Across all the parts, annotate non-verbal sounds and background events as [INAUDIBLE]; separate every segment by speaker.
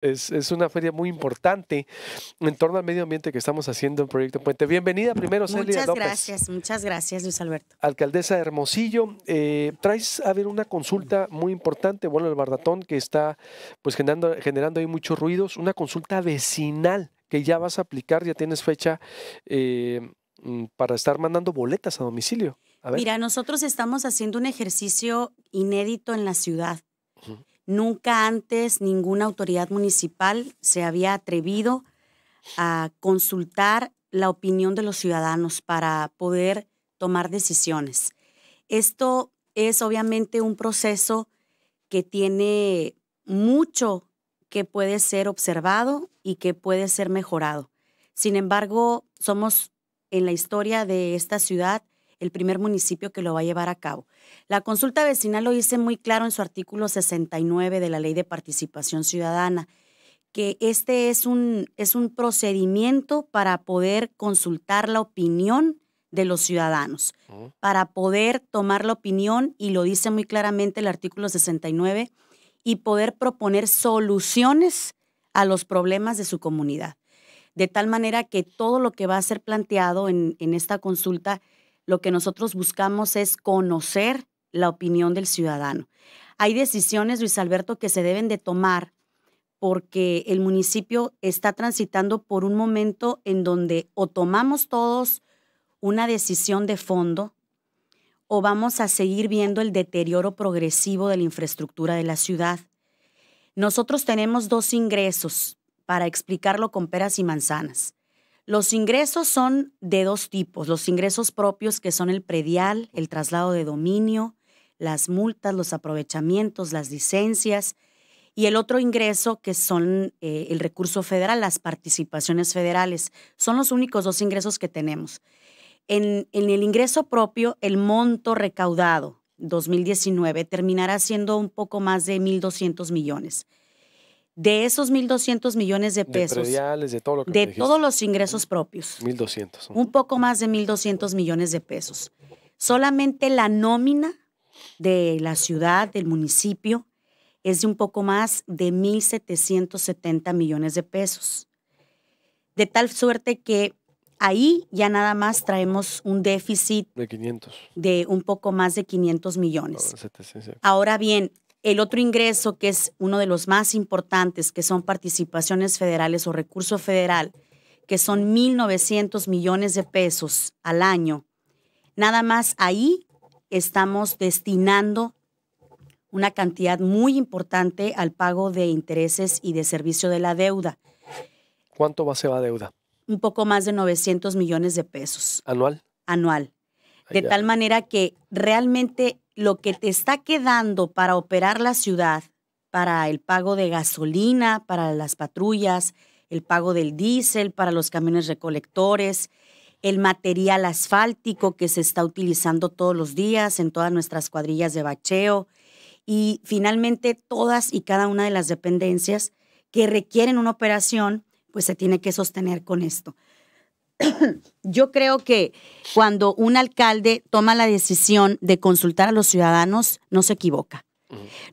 Speaker 1: Es, una feria muy importante en torno al medio ambiente que estamos haciendo en Proyecto Puente. Bienvenida primero, Celia López. Muchas gracias,
Speaker 2: muchas gracias, Luis Alberto.
Speaker 1: Alcaldesa de Hermosillo, eh, traes a ver una consulta muy importante, bueno, el bardatón que está pues generando, generando ahí muchos ruidos, una consulta vecinal que ya vas a aplicar, ya tienes fecha eh, mm, para estar mandando boletas a domicilio. Mira,
Speaker 2: nosotros estamos haciendo un ejercicio inédito en la ciudad. Nunca antes ninguna autoridad municipal se había atrevido a consultar la opinión de los ciudadanos para poder tomar decisiones. Esto es obviamente un proceso que tiene mucho que puede ser observado y que puede ser mejorado. Sin embargo, somos en la historia de esta ciudad el primer municipio que lo va a llevar a cabo. La consulta vecinal lo dice muy claro en su artículo 69 de la Ley de Participación Ciudadana, que este es un, es un procedimiento para poder consultar la opinión de los ciudadanos, oh. para poder tomar la opinión, y lo dice muy claramente el artículo 69, y poder proponer soluciones a los problemas de su comunidad. De tal manera que todo lo que va a ser planteado en, en esta consulta lo que nosotros buscamos es conocer la opinión del ciudadano. Hay decisiones, Luis Alberto, que se deben de tomar porque el municipio está transitando por un momento en donde o tomamos todos una decisión de fondo o vamos a seguir viendo el deterioro progresivo de la infraestructura de la ciudad. Nosotros tenemos dos ingresos para explicarlo con peras y manzanas. Los ingresos son de dos tipos, los ingresos propios que son el predial, el traslado de dominio, las multas, los aprovechamientos, las licencias y el otro ingreso que son eh, el recurso federal, las participaciones federales. Son los únicos dos ingresos que tenemos. En, en el ingreso propio, el monto recaudado 2019 terminará siendo un poco más de 1.200 millones de esos 1.200 millones de pesos. De, todos los ingresos propios. 1.200. Un poco más de 1.200 millones de pesos. Solamente la nómina de la ciudad, del municipio, es de un poco más de 1.770 millones de pesos. De tal suerte que ahí ya nada más traemos un déficit de 500. De un poco más de 500 millones. Ahora bien, el otro ingreso, que es uno de los más importantes, que son participaciones federales o recurso federal, que son 1.900 millones de pesos al año. Nada más ahí estamos destinando una cantidad muy importante al pago de intereses y de servicio de la deuda.
Speaker 1: ¿Cuánto va, a ser la deuda?
Speaker 2: Un poco más de 900 millones de pesos. ¿Anual? Anual. De tal manera que realmente lo que te está quedando para operar la ciudad, para el pago de gasolina, para las patrullas, el pago del diésel, para los camiones recolectores, el material asfáltico que se está utilizando todos los días en todas nuestras cuadrillas de bacheo y finalmente todas y cada una de las dependencias que requieren una operación, pues se tiene que sostener con esto. [COUGHS] yo creo que cuando un alcalde toma la decisión de consultar a los ciudadanos, no se equivoca.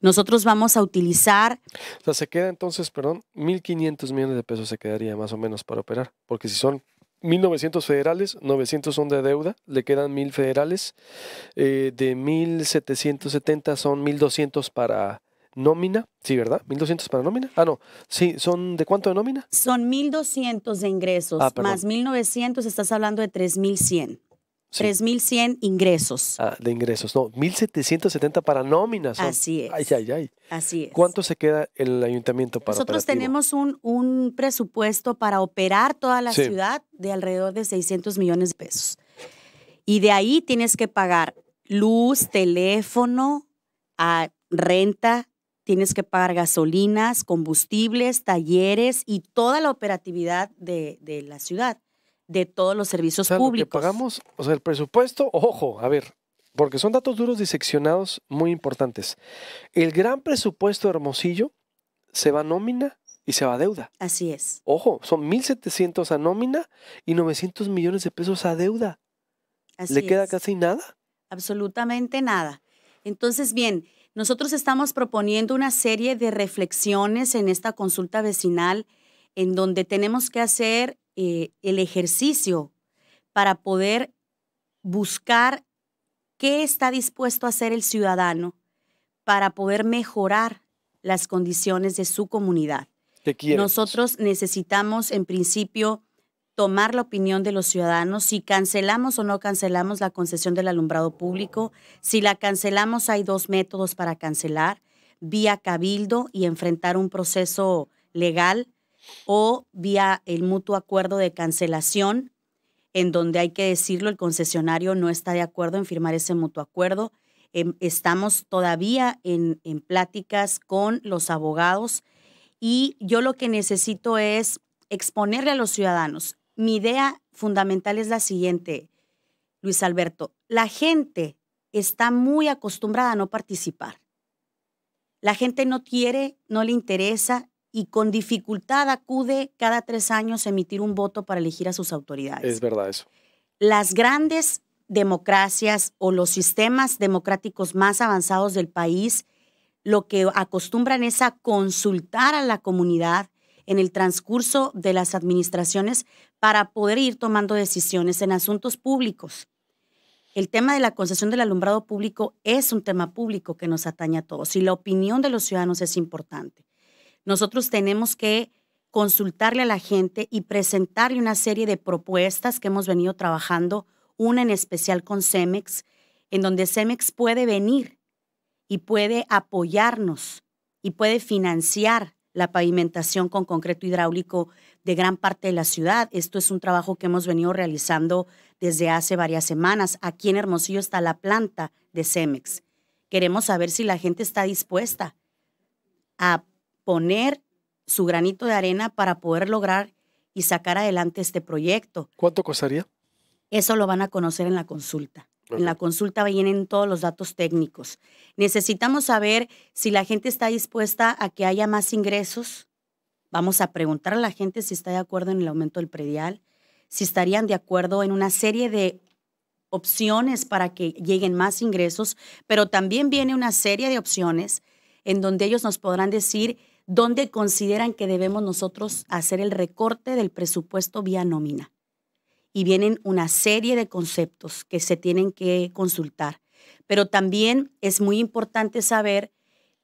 Speaker 1: Nosotros vamos
Speaker 2: a utilizar... O
Speaker 1: sea, se queda entonces, perdón, 1.500 millones de pesos se quedaría más o menos para operar, porque si son 1.900 federales, 900 son de deuda, le quedan 1.000 federales, eh, de 1.770 son 1.200 para nómina, sí, ¿verdad? 1.200 para nómina. Ah, no, sí, ¿son de cuánto de nómina?
Speaker 2: Son 1.200 de ingresos, ah, más 1.900, estás hablando de 3.100.
Speaker 1: 3.100 ingresos. Ah, de ingresos, no, 1.770 para nóminas. Así es. Ay, ay, ay. Así es. ¿Cuánto se queda el ayuntamiento para Nosotros tenemos
Speaker 2: un, un, presupuesto para operar toda la ciudad de alrededor de 600 millones de pesos. Y de ahí tienes que pagar luz, teléfono, a ah, renta, tienes que pagar gasolinas, combustibles, talleres y toda la operatividad de, la ciudad, de todos los servicios públicos.
Speaker 1: Lo que pagamos, o sea, el presupuesto, ojo, a ver, porque son datos duros diseccionados muy importantes. El gran presupuesto de Hermosillo se va a nómina y se va a deuda. Así es. Ojo, son 1.700 a nómina y 900 millones de pesos a deuda. Así ¿Le queda casi nada?
Speaker 2: Absolutamente nada. Entonces, bien, nosotros estamos proponiendo una serie de reflexiones en esta consulta vecinal en donde tenemos que hacer eh, el ejercicio para poder buscar qué está dispuesto a hacer el ciudadano para poder mejorar las condiciones de su comunidad. Nosotros necesitamos en principio tomar la opinión de los ciudadanos, si cancelamos o no cancelamos la concesión del alumbrado público. Si la cancelamos, hay dos métodos para cancelar, vía cabildo y enfrentar un proceso legal o vía el mutuo acuerdo de cancelación, en donde hay que decirlo, el concesionario no está de acuerdo en firmar ese mutuo acuerdo. Em, estamos todavía en, pláticas con los abogados y yo lo que necesito es exponerle a los ciudadanos mi idea fundamental es la siguiente, Luis Alberto. La gente está muy acostumbrada a no participar. La gente no quiere, no le interesa y con dificultad acude cada tres años a emitir un voto para elegir a sus autoridades. Es verdad eso. Las grandes democracias o los sistemas democráticos más avanzados del país lo que acostumbran es a consultar a la comunidad, en el transcurso de las administraciones para poder ir tomando decisiones en asuntos públicos. El tema de la concesión del alumbrado público es un tema público que nos ataña a todos y la opinión de los ciudadanos es importante. Nosotros tenemos que consultarle a la gente y presentarle una serie de propuestas que hemos venido trabajando, una en especial con CEMEX, en donde CEMEX puede venir y puede apoyarnos y puede financiar la pavimentación con concreto hidráulico de gran parte de la ciudad. Esto es un trabajo que hemos venido realizando desde hace varias semanas. Aquí en Hermosillo está la planta de Cemex. Queremos saber si la gente está dispuesta a poner su granito de arena para poder lograr y sacar adelante este proyecto. ¿Cuánto costaría? Eso lo van a conocer en la consulta. En la consulta vienen todos los datos técnicos. Necesitamos saber si la gente está dispuesta a que haya más ingresos. Vamos a preguntar a la gente si está de acuerdo en el aumento del predial, si estarían de acuerdo en una serie de opciones para que lleguen más ingresos, pero también viene una serie de opciones en donde ellos nos podrán decir dónde consideran que debemos nosotros hacer el recorte del presupuesto vía nómina y vienen una serie de conceptos que se tienen que consultar. Pero también es muy importante saber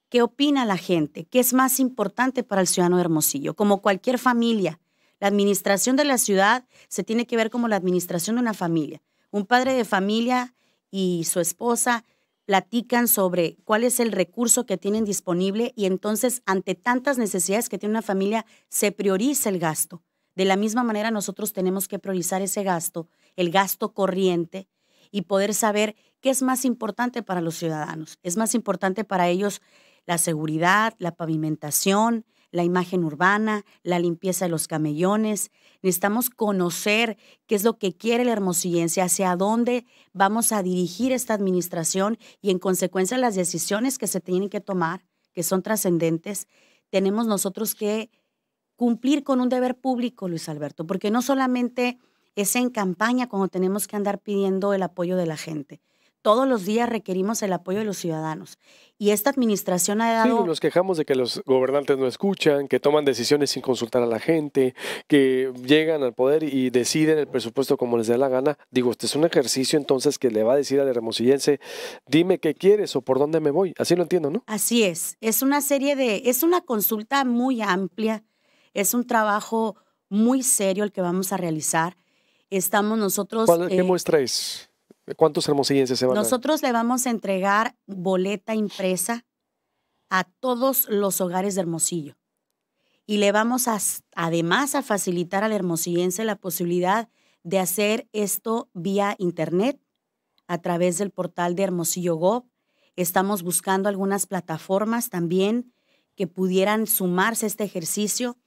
Speaker 2: qué opina la gente, qué es más importante para el ciudadano de Hermosillo, como cualquier familia. La administración de la ciudad se tiene que ver como la administración de una familia. Un padre de familia y su esposa platican sobre cuál es el recurso que tienen disponible y entonces ante tantas necesidades que tiene una familia se prioriza el gasto. De la misma manera nosotros tenemos que priorizar ese gasto, el gasto corriente, y poder saber qué es más importante para los ciudadanos. Es más importante para ellos la seguridad, la pavimentación, la imagen urbana, la limpieza de los camellones. Necesitamos conocer qué es lo que quiere la hermosillense, hacia dónde vamos a dirigir esta administración y en consecuencia las decisiones que se tienen que tomar, que son trascendentes, tenemos nosotros que cumplir con un deber público, Luis Alberto, porque no solamente es en campaña cuando tenemos que andar pidiendo el apoyo de la gente. Todos los días requerimos el apoyo de los ciudadanos. Y esta administración ha dado... Sí,
Speaker 1: nos quejamos de que los gobernantes no escuchan, que toman decisiones sin consultar a la gente, que llegan al poder y deciden el presupuesto como les dé la gana. Digo, este es un ejercicio entonces que le va a decir al hermosillense, dime qué quieres o por dónde me voy. Así lo entiendo, ¿no?
Speaker 2: Así es. Es una serie de... Es una consulta muy amplia es un trabajo muy serio el que vamos a realizar. Estamos nosotros... ¿Qué eh, muestra
Speaker 1: es? ¿Cuántos hermosillenses se van Nosotros
Speaker 2: le vamos a entregar boleta impresa a todos los hogares de Hermosillo. Y le vamos a, además a facilitar al hermosillense la posibilidad de hacer esto vía internet a través del portal de Hermosillo Gov. Estamos buscando algunas plataformas también que pudieran sumarse a este ejercicio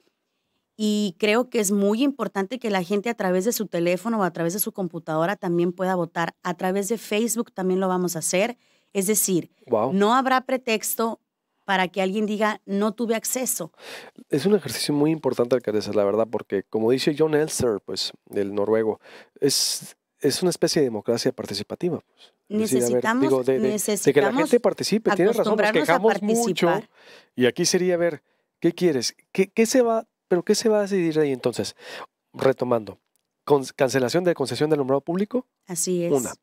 Speaker 2: y creo que es muy importante que la gente a través de su teléfono o a través de su computadora también pueda votar. A través de Facebook también lo vamos a hacer. Es decir, no habrá pretexto para que alguien diga no tuve acceso.
Speaker 1: Es un ejercicio muy importante, alcaldesa, la verdad, porque como dice John Elser, pues, del noruego, es, es una especie de democracia participativa. Pues. Necesitamos, que la gente participe. Tienes razón, nos quejamos mucho. Y aquí sería ver, ¿qué quieres? ¿Qué, ¿Qué, se va ¿Pero qué se va a decidir ahí entonces? Retomando, cancelación de concesión del alumbrado
Speaker 2: público. Así es. Una.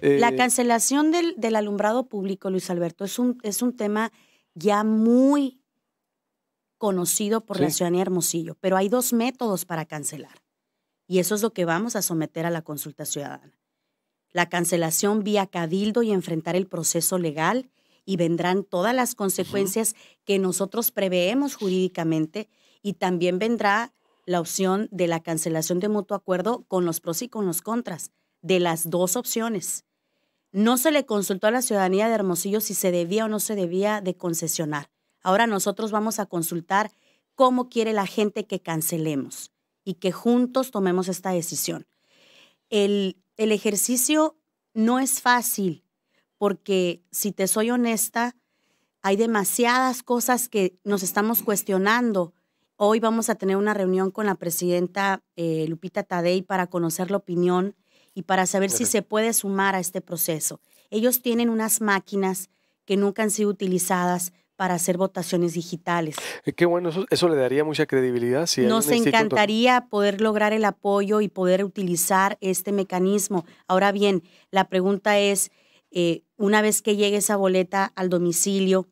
Speaker 2: la eh, cancelación del, alumbrado público, Luis Alberto, es un, es un tema ya muy conocido por la ciudadanía Hermosillo, pero hay dos métodos para cancelar. Y eso es lo que vamos a someter a la consulta ciudadana. La cancelación vía cabildo y enfrentar el proceso legal y vendrán todas las consecuencias que nosotros preveemos jurídicamente y también vendrá la opción de la cancelación de mutuo acuerdo con los pros y con los contras, de las dos opciones. No se le consultó a la ciudadanía de Hermosillo si se debía o no se debía de concesionar. Ahora nosotros vamos a consultar cómo quiere la gente que cancelemos y que juntos tomemos esta decisión. El, el ejercicio no es fácil porque, si te soy honesta, hay demasiadas cosas que nos estamos cuestionando Hoy vamos a tener una reunión con la presidenta eh, Lupita Tadei para conocer la opinión y para saber si se puede sumar a este proceso. Ellos tienen unas máquinas que nunca han sido utilizadas para hacer votaciones digitales.
Speaker 1: Eh, qué bueno, eso, le daría mucha credibilidad. Si Nos encantaría
Speaker 2: poder lograr el apoyo y poder utilizar este mecanismo. Ahora bien, la pregunta es, eh, una vez que llegue esa boleta al domicilio,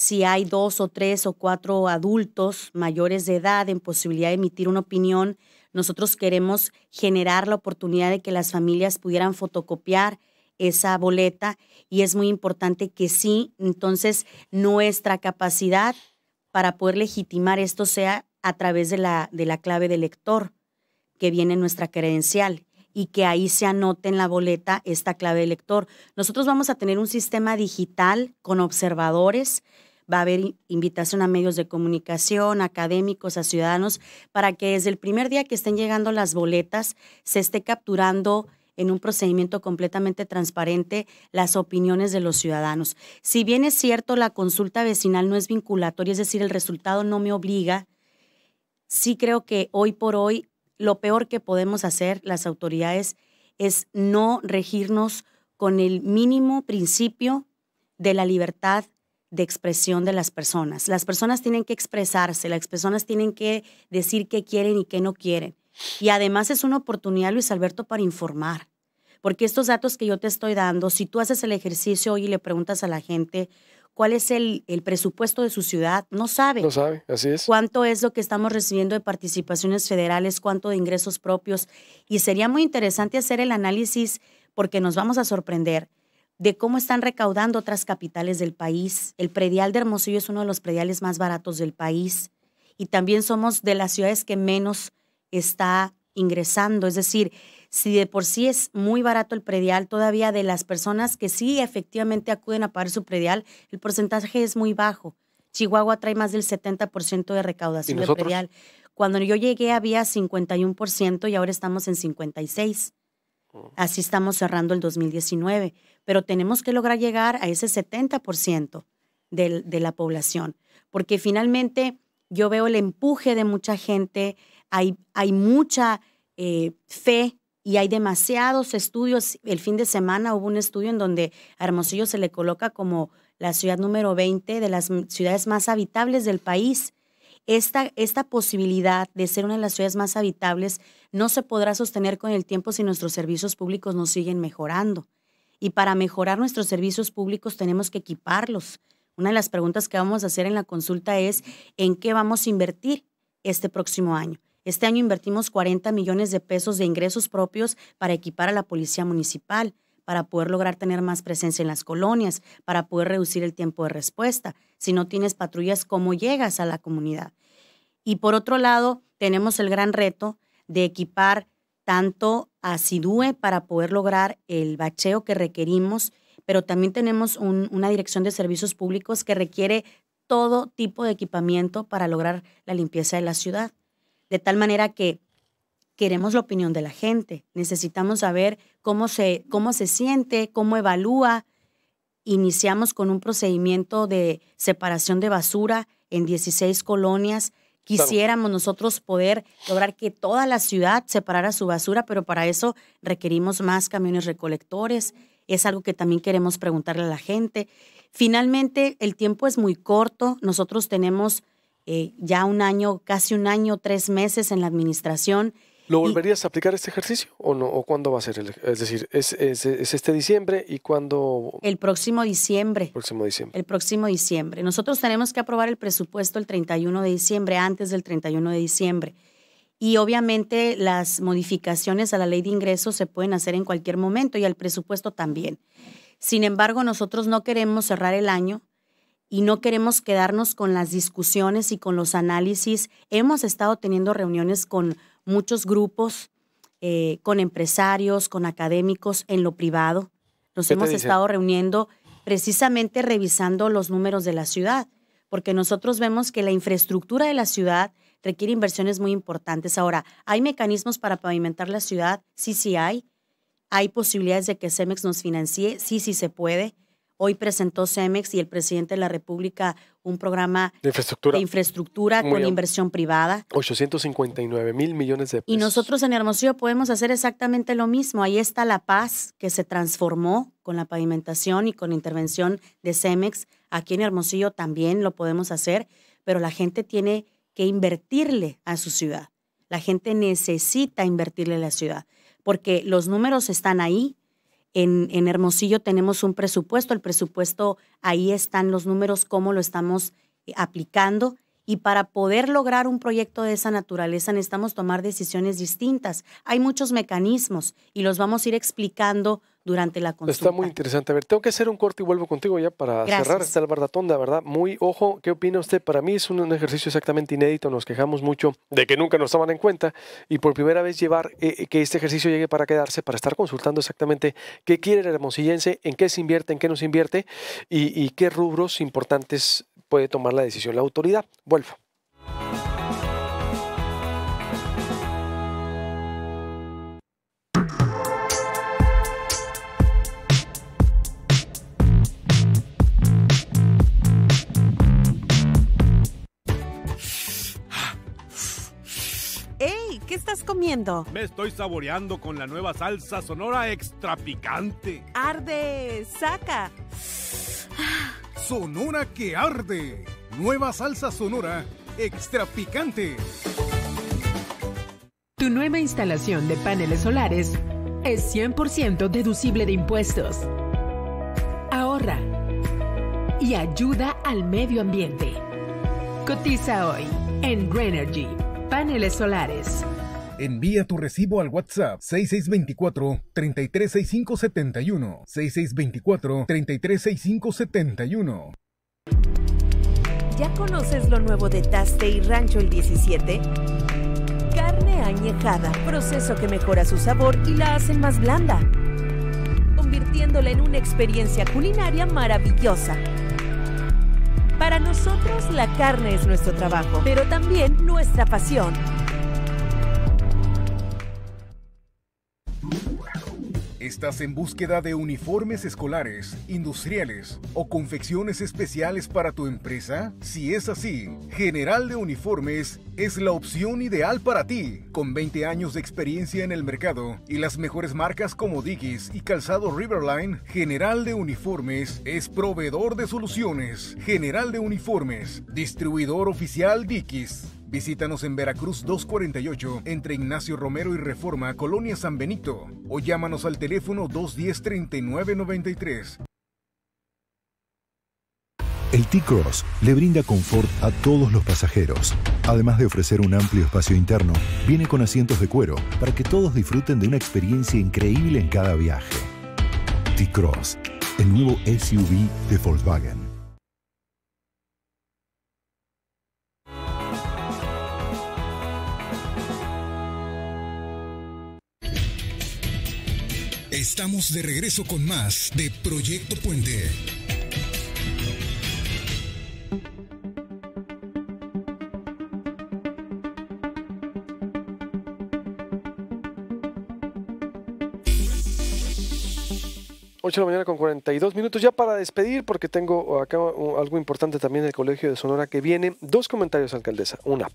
Speaker 2: si hay dos o tres o cuatro adultos mayores de edad en posibilidad de emitir una opinión. Nosotros queremos generar la oportunidad de que las familias pudieran fotocopiar esa boleta y es muy importante que sí, entonces nuestra capacidad para poder legitimar esto sea a través de la, de la clave de lector que viene en nuestra credencial y que ahí se anote en la boleta esta clave de lector. Nosotros vamos a tener un sistema digital con observadores va a haber invitación a medios de comunicación, académicos, a ciudadanos, para que desde el primer día que estén llegando las boletas se esté capturando en un procedimiento completamente transparente las opiniones de los ciudadanos. Si bien es cierto, la consulta vecinal no es vinculatoria, es decir, el resultado no me obliga, sí creo que hoy por hoy lo peor que podemos hacer las autoridades es no regirnos con el mínimo principio de la libertad de expresión de las personas. Las personas tienen que expresarse, las personas tienen que decir qué quieren y qué no quieren. Y además es una oportunidad, Luis Alberto, para informar. Porque estos datos que yo te estoy dando, si tú haces el ejercicio hoy y le preguntas a la gente cuál es el, el presupuesto de su ciudad, no sabe. No sabe, así es. Cuánto es lo que estamos recibiendo de participaciones federales, cuánto de ingresos propios. Y sería muy interesante hacer el análisis porque nos vamos a sorprender de cómo están recaudando otras capitales del país. El predial de Hermosillo es uno de los prediales más baratos del país y también somos de las ciudades que menos está ingresando. Es decir, si de por sí es muy barato el predial, todavía de las personas que sí efectivamente acuden a pagar su predial, el porcentaje es muy bajo. Chihuahua trae más del 70% de recaudación de predial. Cuando yo llegué había 51% y ahora estamos en 56%. Así estamos cerrando el 2019, pero tenemos que lograr llegar a ese 70% de, de la población, porque finalmente yo veo el empuje de mucha gente, hay, hay mucha eh, fe y hay demasiados estudios. El fin de semana hubo un estudio en donde a Hermosillo se le coloca como la ciudad número 20 de las ciudades más habitables del país esta, posibilidad de ser una de las ciudades más habitables no se podrá sostener con el tiempo si nuestros servicios públicos no siguen mejorando. Y para mejorar nuestros servicios públicos tenemos que equiparlos. Una de las preguntas que vamos a hacer en la consulta es en qué vamos a invertir este próximo año. Este año invertimos 40 millones de pesos de ingresos propios para equipar a la Policía Municipal para poder lograr tener más presencia en las colonias, para poder reducir el tiempo de respuesta. Si no tienes patrullas, ¿cómo llegas a la comunidad? Y por otro lado, tenemos el gran reto de equipar tanto a SIDUE para poder lograr el bacheo que requerimos, pero también tenemos una dirección de servicios públicos que requiere todo tipo de equipamiento para lograr la limpieza de la ciudad. De tal manera que queremos la opinión de la gente, necesitamos saber cómo se, cómo se siente, cómo evalúa. Iniciamos con un procedimiento de separación de basura en 16 colonias. Quisiéramos nosotros poder lograr que toda la ciudad separara su basura, pero para eso requerimos más camiones recolectores. Es algo que también queremos preguntarle a la gente. Finalmente, el tiempo es muy corto. Nosotros tenemos eh, ya un año, casi un año, tres meses en la administración
Speaker 1: ¿Lo volverías a aplicar este ejercicio o no? ¿O cuándo va a ser? es decir, es, este diciembre y cuándo... El próximo diciembre. El próximo diciembre.
Speaker 2: El próximo diciembre. Nosotros tenemos que aprobar el presupuesto el 31 de diciembre, antes del 31 de diciembre. Y obviamente las modificaciones a la ley de ingresos se pueden hacer en cualquier momento y al presupuesto también. Sin embargo, nosotros no queremos cerrar el año y no queremos quedarnos con las discusiones y con los análisis. Hemos estado teniendo reuniones con muchos grupos eh, con empresarios, con académicos en lo privado.
Speaker 1: Nos hemos estado
Speaker 2: reuniendo precisamente revisando los números de la ciudad, porque nosotros vemos que la infraestructura de la ciudad requiere inversiones muy importantes. Ahora, ¿hay mecanismos para pavimentar la ciudad? Sí, sí hay. ¿Hay posibilidades de que CEMEX nos financie? Sí, sí se puede. Hoy presentó CEMEX y el presidente de la República un programa de infraestructura, con inversión privada.
Speaker 1: 859 mil millones de pesos. Y
Speaker 2: nosotros en Hermosillo podemos hacer exactamente lo mismo. Ahí está La Paz, que se transformó con la pavimentación y con la intervención de CEMEX. Aquí en Hermosillo también lo podemos hacer, pero la gente tiene que invertirle a su ciudad. La gente necesita invertirle a la ciudad, porque los números están ahí, en, Hermosillo tenemos un presupuesto, el presupuesto ahí están los números, cómo lo estamos eh, aplicando. Y para poder lograr un proyecto de esa naturaleza necesitamos tomar decisiones distintas. Hay muchos mecanismos y los vamos a ir explicando durante la consulta. Está muy
Speaker 1: interesante. A ver, tengo que hacer un corte y vuelvo contigo ya para cerrar esta albardatonda, ¿verdad? Muy ojo, ¿qué opina usted? Para mí es un ejercicio exactamente inédito. Nos quejamos mucho de que nunca nos toman en cuenta y por primera vez llevar eh, eh, que este ejercicio llegue para quedarse, para estar consultando exactamente qué quiere el hermosillense, en qué se invierte, en qué no se invierte y, qué rubros importantes puede tomar la decisión la autoridad. Vuelvo.
Speaker 3: ¿Qué estás comiendo? Me estoy saboreando con la nueva salsa sonora extra picante.
Speaker 2: Arde, saca.
Speaker 3: Sonora que arde. Nueva salsa sonora extra picante.
Speaker 2: Tu nueva instalación de paneles solares es 100% deducible de impuestos. Ahorra y ayuda al medio ambiente. Cotiza hoy en Greenergy, paneles solares.
Speaker 3: Envía tu recibo al WhatsApp 6624-336571. 6624-336571.
Speaker 2: ¿Ya conoces lo nuevo de Taste y Rancho el 17? Carne añejada, proceso que mejora su sabor y la hace más blanda, convirtiéndola en una experiencia culinaria maravillosa. Para nosotros la carne es nuestro trabajo, pero también nuestra pasión.
Speaker 3: estás en búsqueda de uniformes escolares, industriales o confecciones especiales para tu empresa? Si es así, General de Uniformes es la opción ideal para ti. Con 20 años de experiencia en el mercado y las mejores marcas como Digis y Calzado Riverline, General de Uniformes es proveedor de soluciones. General de Uniformes, distribuidor oficial Digis. Visítanos en Veracruz 248, entre Ignacio Romero y Reforma, Colonia San Benito, o llámanos al teléfono 210-3993. El T-Cross le brinda confort a todos los pasajeros. Además de ofrecer un amplio espacio interno, viene con asientos de cuero para que todos disfruten de una experiencia increíble en cada viaje. T-Cross, el nuevo SUV de Volkswagen. estamos de regreso con más de Proyecto Puente.
Speaker 1: 8 de la mañana con 42 minutos. Ya para despedir, porque tengo acá algo importante también del Colegio de Sonora que viene. Dos comentarios, alcaldesa. Una,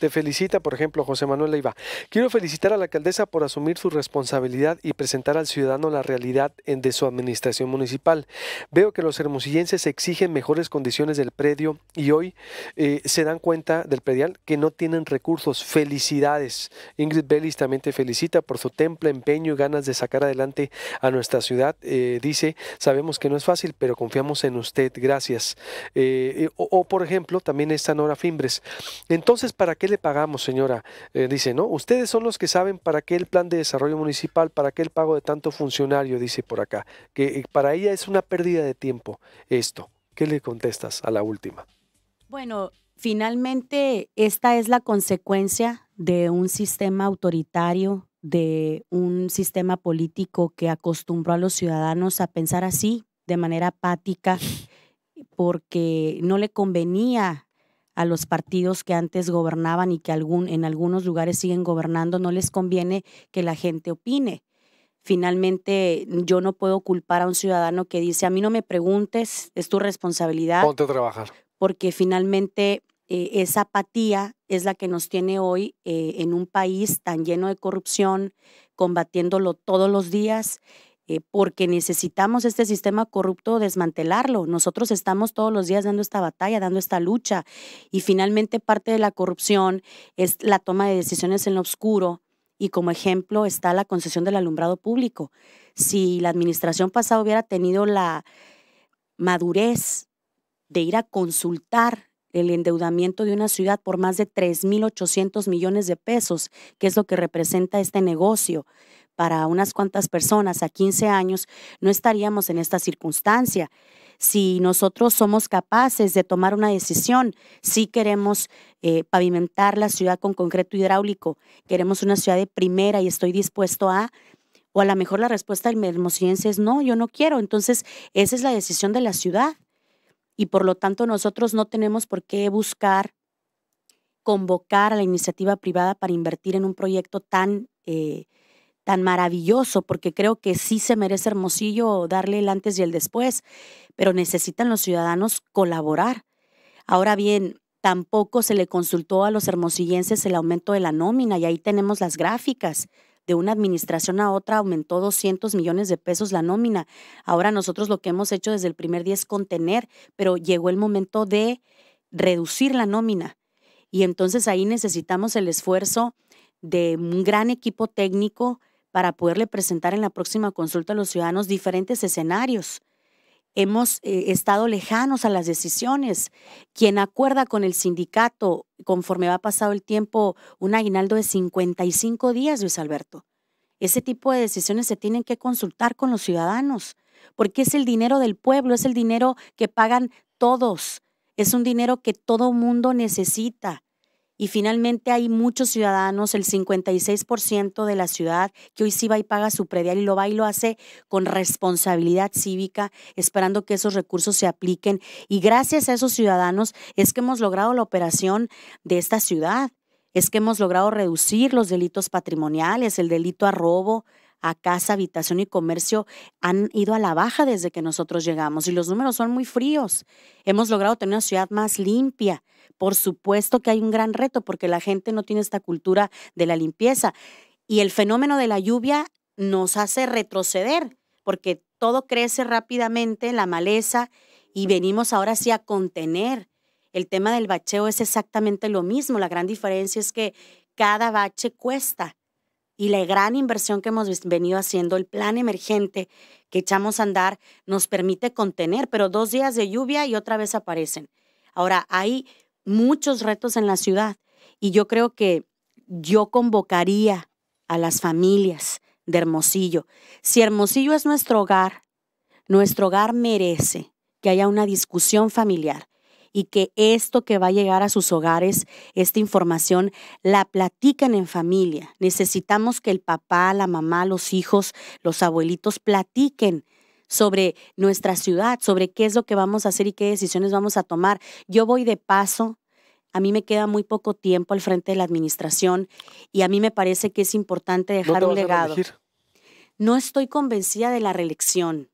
Speaker 1: te felicita, por ejemplo, José Manuel Leiva. Quiero felicitar a la alcaldesa por asumir su responsabilidad y presentar al ciudadano la realidad de su administración municipal. Veo que los hermosillenses exigen mejores condiciones del predio y hoy eh, se dan cuenta del predial que no tienen recursos. Felicidades. Ingrid Bellis también te felicita por su temple, empeño y ganas de sacar adelante a nuestra ciudad. Eh, eh, dice, sabemos que no es fácil, pero confiamos en usted, gracias. Eh, eh, o, por ejemplo, también está Nora Fimbres. Entonces, ¿para qué le pagamos, señora? dice, ¿no? Ustedes son los que saben para qué el plan de desarrollo municipal, para qué el pago de tanto funcionario, dice por acá, que para ella es una pérdida de tiempo esto. ¿Qué le contestas a la última?
Speaker 2: Bueno, finalmente esta es la consecuencia de un sistema autoritario de un sistema político que acostumbró a los ciudadanos a pensar así, de manera apática, [LAUGHS] porque no le convenía a los partidos que antes gobernaban y que en algunos lugares siguen gobernando, no les conviene que la gente opine. Finalmente, yo no puedo culpar a un ciudadano que dice, a mí no me preguntes, es tu responsabilidad. Ponte a trabajar. Porque finalmente eh, esa apatía es la que nos tiene hoy eh, en un país tan lleno de corrupción, combatiéndolo todos los días, eh, porque necesitamos este sistema corrupto desmantelarlo. Nosotros estamos todos los días dando esta batalla, dando esta lucha, y finalmente parte de la corrupción es la toma de decisiones en lo oscuro, y como ejemplo está la concesión del alumbrado público. Si la administración pasada hubiera tenido la madurez de ir a consultar el endeudamiento de una ciudad por más de 3.800 millones de pesos, que es lo que representa este negocio. Para unas cuantas personas a 15 años no estaríamos en esta circunstancia. Si nosotros somos capaces de tomar una decisión, si queremos eh, pavimentar la ciudad con concreto hidráulico, queremos una ciudad de primera y estoy dispuesto a o a lo mejor la respuesta del hermosillense es no, yo no quiero. Entonces, esa es la decisión de la ciudad y por lo tanto nosotros no tenemos por qué buscar convocar a la iniciativa privada para invertir en un proyecto tan, eh, tan maravilloso, porque creo que sí se merece Hermosillo darle el antes y el después, pero necesitan los ciudadanos colaborar. Ahora bien, tampoco se le consultó a los hermosillenses el aumento de la nómina y ahí tenemos las gráficas de una administración a otra aumentó 200 millones de pesos la nómina. Ahora nosotros lo que hemos hecho desde el primer día es contener, pero llegó el momento de reducir la nómina. Y entonces ahí necesitamos el esfuerzo de un gran equipo técnico para poderle presentar en la próxima consulta a los ciudadanos diferentes escenarios hemos eh, estado lejanos a las decisiones. Quien acuerda con el sindicato, conforme va pasado el tiempo, un aguinaldo de 55 días, Luis Alberto. Ese tipo de decisiones se tienen que consultar con los ciudadanos, porque es el dinero del pueblo, es el dinero que pagan todos, es un dinero que todo mundo necesita. Y finalmente hay muchos ciudadanos, el 56% de la ciudad, que hoy sí va y paga su predial y lo va y lo hace con responsabilidad cívica, esperando que esos recursos se apliquen. Y gracias a esos ciudadanos es que hemos logrado la operación de esta ciudad, es que hemos logrado reducir los delitos patrimoniales, el delito a robo, a casa, habitación y comercio han ido a la baja desde que nosotros llegamos y los números son muy fríos. Hemos logrado tener una ciudad más limpia, por supuesto que hay un gran reto porque la gente no tiene esta cultura de la limpieza y el fenómeno de la lluvia nos hace retroceder porque todo crece rápidamente, la maleza, y venimos ahora sí a contener. El tema del bacheo es exactamente lo mismo. La gran diferencia es que cada bache cuesta y la gran inversión que hemos venido haciendo, el plan emergente que echamos a andar, nos permite contener, pero dos días de lluvia y otra vez aparecen. Ahora, hay muchos retos en la ciudad y yo creo que yo convocaría a las familias de Hermosillo. Si Hermosillo es nuestro hogar, nuestro hogar merece que haya una discusión familiar y que esto que va a llegar a sus hogares, esta información, la platiquen en familia. Necesitamos que el papá, la mamá, los hijos, los abuelitos platiquen sobre nuestra ciudad, sobre qué es lo que vamos a hacer y qué decisiones vamos a tomar. Yo voy de paso, a mí me queda muy poco tiempo al frente de la administración y a mí me parece que es importante dejar un legado. no estoy convencida de la reelección.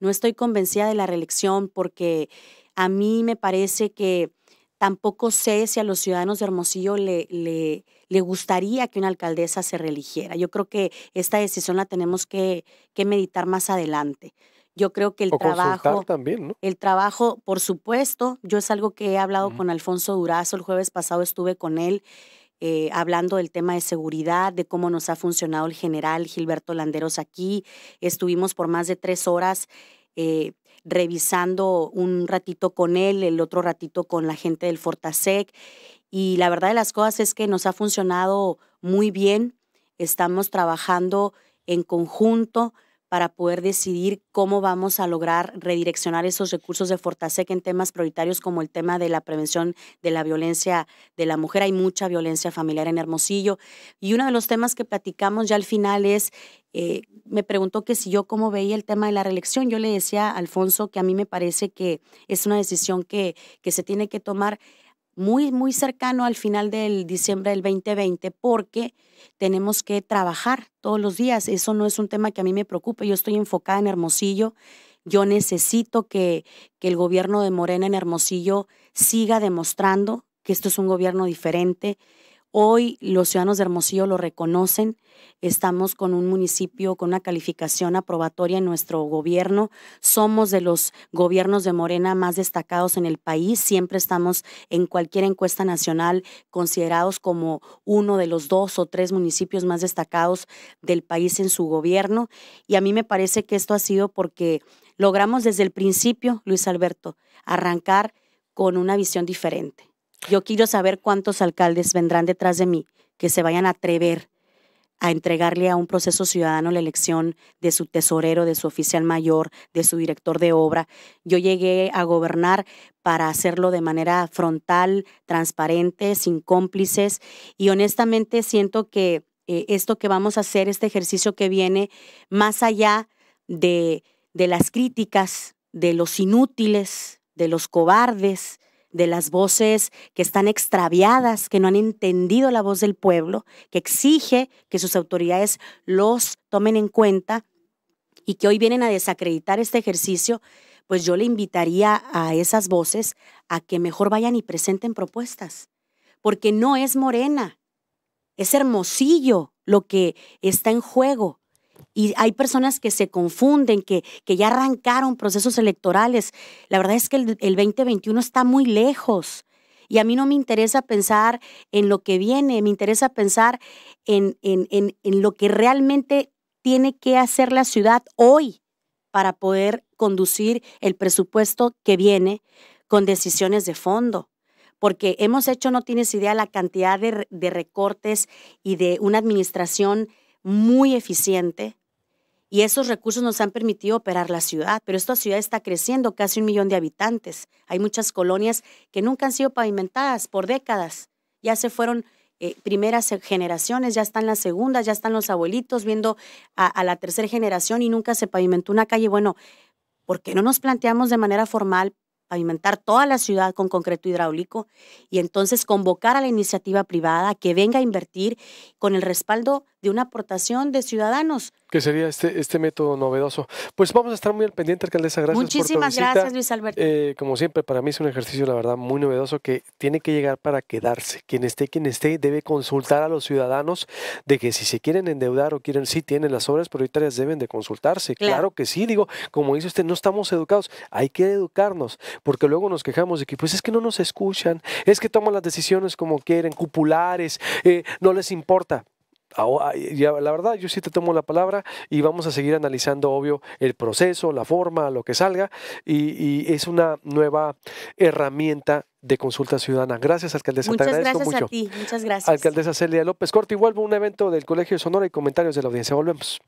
Speaker 2: No estoy convencida de la reelección porque a mí me parece que Tampoco sé si a los ciudadanos de Hermosillo le, le, gustaría que una alcaldesa se religiera. Yo creo que esta decisión la tenemos que, meditar más adelante. Yo creo que el trabajo. El trabajo, por supuesto, yo es algo que he hablado con Alfonso Durazo. El jueves pasado estuve con él eh, hablando del tema de seguridad, de cómo nos ha funcionado el general Gilberto Landeros aquí. Estuvimos por más de tres horas. Eh, revisando un ratito con él, el otro ratito con la gente del Fortasec. Y la verdad de las cosas es que nos ha funcionado muy bien. Estamos trabajando en conjunto para poder decidir cómo vamos a lograr redireccionar esos recursos de Fortasec en temas prioritarios como el tema de la prevención de la violencia de la mujer. Hay mucha violencia familiar en Hermosillo. Y uno de los temas que platicamos ya al final es, eh, me preguntó que si yo cómo veía el tema de la reelección. Yo le decía a Alfonso que a mí me parece que es una decisión que, que se tiene que tomar muy, muy cercano al final del diciembre del 2020 porque tenemos que trabajar todos los días. Eso no es un tema que a mí me preocupe. Yo estoy enfocada en Hermosillo. Yo necesito que, que el gobierno de Morena en Hermosillo siga demostrando que esto es un gobierno diferente, Hoy los ciudadanos de Hermosillo lo reconocen. Estamos con un municipio con una calificación aprobatoria en nuestro gobierno. Somos de los gobiernos de Morena más destacados en el país. Siempre estamos en cualquier encuesta nacional considerados como uno de los dos o tres municipios más destacados del país en su gobierno. Y a mí me parece que esto ha sido porque logramos desde el principio, Luis Alberto, arrancar con una visión diferente. Yo quiero saber cuántos alcaldes vendrán detrás de mí que se vayan a atrever a entregarle a un proceso ciudadano la elección de su tesorero, de su oficial mayor, de su director de obra. Yo llegué a gobernar para hacerlo de manera frontal, transparente, sin cómplices y honestamente siento que eh, esto que vamos a hacer, este ejercicio que viene, más allá de las críticas, de los inútiles, de los cobardes, de las voces que están extraviadas, que no han entendido la voz del pueblo, que exige que sus autoridades los tomen en cuenta y que hoy vienen a desacreditar este ejercicio, pues yo le invitaría a esas voces a que mejor vayan y presenten propuestas, porque no es Morena, es Hermosillo lo que está en juego y hay personas que se confunden, que, ya arrancaron procesos electorales. La verdad es que el, 2021 está muy lejos. Y a mí no me interesa pensar en lo que viene, me interesa pensar en, lo que realmente tiene que hacer la ciudad hoy para poder conducir el presupuesto que viene con decisiones de fondo. Porque hemos hecho, no tienes idea, la cantidad de, de recortes y de una administración muy eficiente y esos recursos nos han permitido operar la ciudad, pero esta ciudad está creciendo, casi un millón de habitantes. Hay muchas colonias que nunca han sido pavimentadas por décadas. Ya se fueron eh, primeras generaciones, ya están las segundas, ya están los abuelitos viendo a, a la tercera generación y nunca se pavimentó una calle. Bueno, ¿por qué no nos planteamos de manera formal alimentar toda la ciudad con concreto hidráulico y entonces convocar a la iniciativa privada que venga a invertir con el respaldo de una aportación de ciudadanos
Speaker 1: que sería este, este método novedoso. Pues vamos a estar muy al pendiente, alcaldesa. Gracias. Muchísimas gracias, Luis Alberto. Eh, como siempre, para mí es un ejercicio, la verdad, muy novedoso que tiene que llegar para quedarse. Quien esté, quien esté, debe consultar a los ciudadanos de que si se quieren endeudar o quieren, sí tienen las obras prioritarias, deben de consultarse. Claro. que sí, digo, como dice usted, no estamos educados, hay que educarnos, porque luego nos quejamos de que, pues es que no nos escuchan, es que toman las decisiones como quieren, cupulares, eh, no les importa. Ah, la verdad, yo sí te tomo la palabra y vamos a seguir analizando, obvio, el proceso, la forma, lo que salga, y, es una nueva herramienta de consulta ciudadana. Gracias, alcaldesa. te agradezco gracias mucho. a
Speaker 2: ti, muchas gracias.
Speaker 1: Alcaldesa Celia López Corti, vuelvo a un evento del Colegio de Sonora y comentarios de la audiencia. Volvemos.